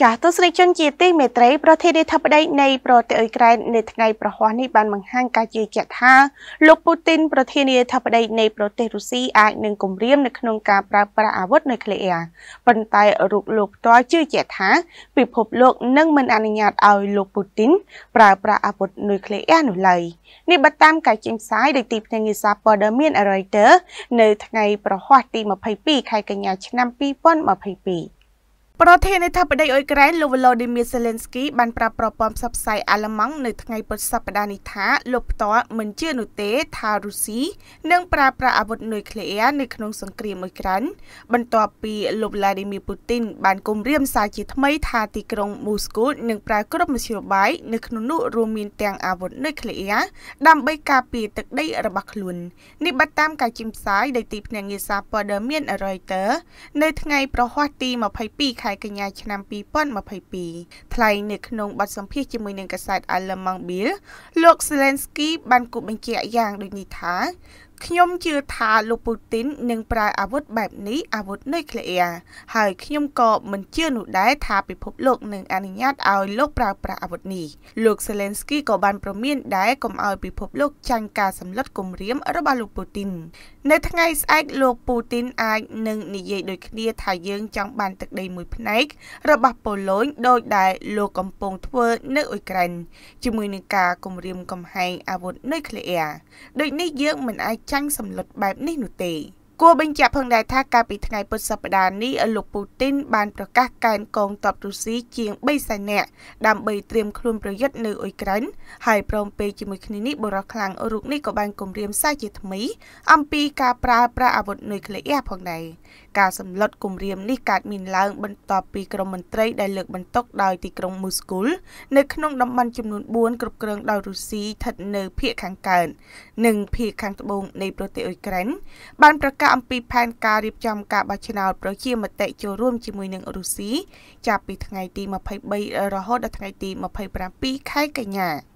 ចាស់ទស្សនិកជនជាទីមេត្រីប្រធានាធិបតីនៃប្រទេសអ៊ុយក្រែននៅថ្ងៃប្រហ័សនេះបានបង្ហាញការជឿជាក់ថាលោកពូទីនប្រធានាធិបតីនៃប្រទេសរុស្ស៊ីអាចនឹងគំរាមនៅក្នុងការប្រើប្រាស់អាវុធនុយក្លេអ៊ែរប៉ុន្តែរូបលោកផ្ទាល់ជឿជាក់ថា ពិភពលោកនឹងមិនអនុញ្ញាតឲ្យលោកពូទីនប្រើប្រាស់អាវុធនុយក្លេអ៊ែរនោះឡើយនេះបតាមការចេញផ្សាយដោយទីភ្នាក់ងារសារព័ត៌មាន Reuters នៅថ្ងៃប្រហ័សទី22ខែកញ្ញាឆ្នាំ2022ប្រធានាធិបតីអ៊ុយក្រែនលោក Volodymyr Zelensky បានប្រាប់ប្រព័ន្ធផ្សព្វផ្សាយអាល្លឺម៉ង់នៅថ្ងៃពុធសប្តាហ៍នេះថាលោកផ្ទាល់មិនជឿនោះទេថារុស្ស៊ីនឹងប្រើប្រាស់អាវុធនុយក្លេអ៊ែរនៅក្នុងសង្គ្រាមអ៊ុយក្រែនបន្ទាប់ពីលោក Vladimir Putin បានគំរាមសារជាថ្មីថាទីក្រុង Moscow នឹងប្រើគ្រប់មធ្យោបាយនៅក្នុងនោះរួមមានទាំងអាវុធនុយក្លេអ៊ែរដើម្បីការពារទឹកដីរបស់ខ្លួននេះបតាមការជាផ្សាយដោយទីភ្នាក់ងារសារព័ត៌មាន Reuters នៅថ្ងៃប្រហ័សទី22ខែកញ្ញាឆ្នាំ2022ថ្លែងនៅក្នុងបទសម្ភាសន៍ជាមួយនឹងកាសែត Allemand Bild លោក Zelensky បានគូបញ្ជាក់យ៉ាងដូចនេះថាខ្ញុំជឿថាលោកពូទីននឹងប្រើអាវុធបែបនេះអាវុធនុយក្លេអ៊ែរហើយខ្ញុំក៏មិនជឿនោះដែរថាពិភពលោកនឹងអនុញ្ញាតឲ្យលោកប្រើប្រាស់អាវុធនេះលោកសេឡេនស្គីក៏បានប្រមានដែរកុំឲ្យពិភពលោកចាញ់ការសម្លុតគំរាម របស់លោកពូទីននៅថ្ងៃស្អែកលោកពូទីនអាចនឹងនិយាយដូចគ្នាថាយើងចង់បានទឹកដីមួយផ្នែក របស់ប៉ូឡូញដោយដែលលោកកំពុងធ្វើនៅអ៊ុយក្រែនជាមួយនឹងការគំរាមកំហែងអាវុធនុយក្លេអ៊ែរដូចនេះយើងមិនអាចចាញ់សម្លុតបែបនេះនោះទេ។គួរបញ្ជាក់ផងដែរថាកាលពីថ្ងៃពុធសប្តាហ៍នេះលោកពូទីនបានប្រកាសកែនកងទ័ពរុស្ស៊ីជាង3សែននាក់ដើម្បីត្រៀមខ្លួនប្រយុទ្ធនៅអ៊ុយក្រែនហើយព្រមពេលជាមួយគ្នានេះបរិះខ្លាំងរូបនេះក៏បានគម្រាម សារជាថ្មី អំពីការប្រើប្រាស់អាវុធនុយក្លេអ៊ែរផងដែរការសម្លុតគម្រាមនេះកើតមានឡើង បន្ទាប់ពីក្រុមមន្ត្រីដែលលើកបន្ទុកដោយទីក្រុងមូស្គូលនៅក្នុងតំបន់ចំនួន4គ្រប់គ្រងដោយរុស្ស៊ីស្ថិតនៅភាគខាងកើតនិងភាគខាងត្បូងនៃប្រទេសអ៊ុយក្រែនបានប្រកាសការអំពីផែនការរៀបចំការបោះឆ្នោតប្រជាមតិចូលរួមជាមួយនឹងរុស្ស៊ីចាប់ពីថ្ងៃទី23រហូតដល់ថ្ងៃទី27ខែកញ្ញា។